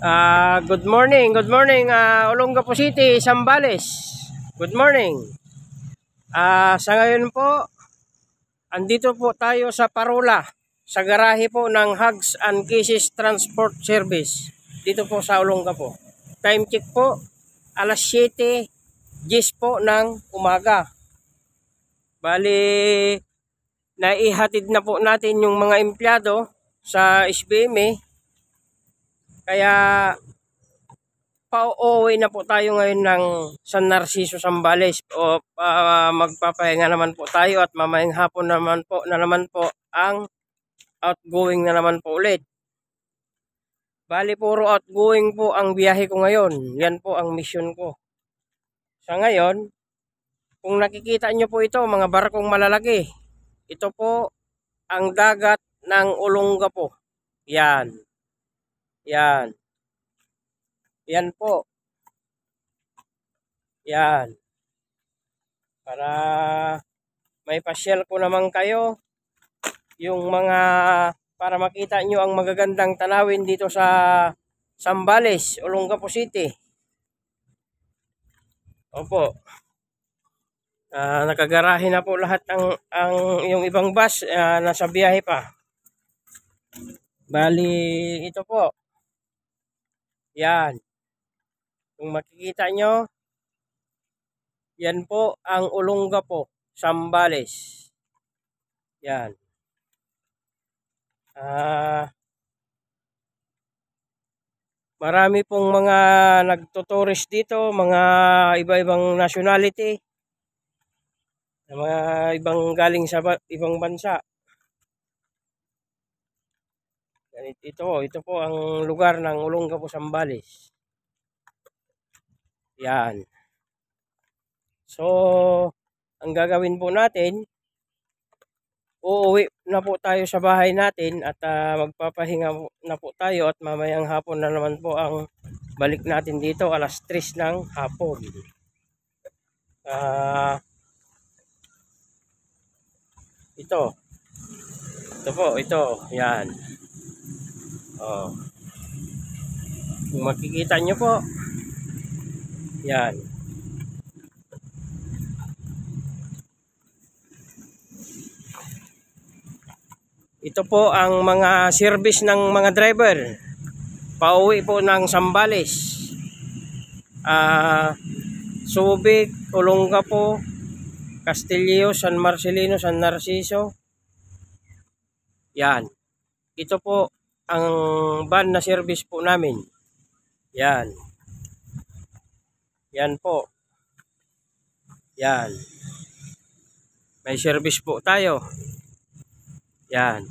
Uh, good morning, good morning uh, Olongapo City, Sambales Good morning uh, Sa ngayon po Andito po tayo sa Parola Sa garahe po ng Hugs and Kisses Transport Service Dito po sa Olongapo Time check po Alas 7 po ng umaga Bali Naihatid na po natin yung mga empleyado Sa SBM e. Kaya pauwi na po tayo ngayon ng San Narciso Sambales o uh, magpapahinga naman po tayo at mamayang hapon naman po na naman po ang outgoing na naman po ulit. Bali puro outgoing po ang biyahe ko ngayon. Yan po ang mission ko. Sa ngayon, kung nakikita nyo po ito mga barkong malalaki, ito po ang dagat ng Olonga po. Yan. Yan. Yan po. Yan. Para may pa shell ko naman kayo yung mga para makita nyo ang magagandang tanawin dito sa Sambales, Olongapo City. Opo. Uh, nakagarahe na po lahat ang, ang yung ibang bus uh, nasa biyahe pa. Bali, ito po. Yan. Kung makikita nyo, yan po ang ulungga po, sambales. Yan. Ah, marami pong mga nagtuturist dito, mga iba-ibang nationality, mga ibang galing sa ibang bansa. ito ito po ang lugar ng Ulongga po Sambalis yan so ang gagawin po natin uuwi na po tayo sa bahay natin at uh, magpapahinga na po tayo at mamayang hapon na naman po ang balik natin dito alas 3 ng hapon uh, ito ito po ito yan Oh. Kung makikita nyo po, yan. Ito po ang mga service ng mga driver. Pauwi po ng Sambales. Ah, uh, Subic, Olongapo, Castillo, San Marcelino, San Narciso. Yan. Ito po ang van na service po namin. Yan. Yan po. Yan. May service po tayo. Yan.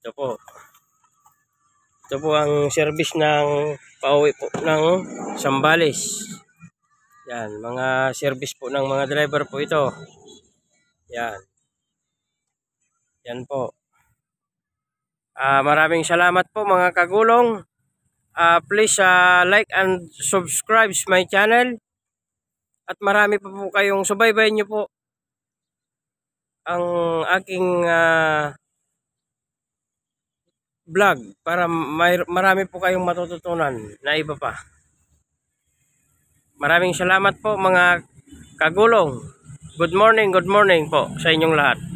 Ito po. Ito po ang service ng pauwi po ng Sambales. Yan, mga service po ng mga driver po ito. Yan. Yan po. Uh, maraming salamat po mga kagulong. Uh, please uh, like and subscribe my channel. At marami pa po kayong subaybayan nyo po ang aking uh, vlog para may, marami po kayong matututunan na iba pa. Maraming salamat po mga kagulong. Good morning, good morning po sa inyong lahat.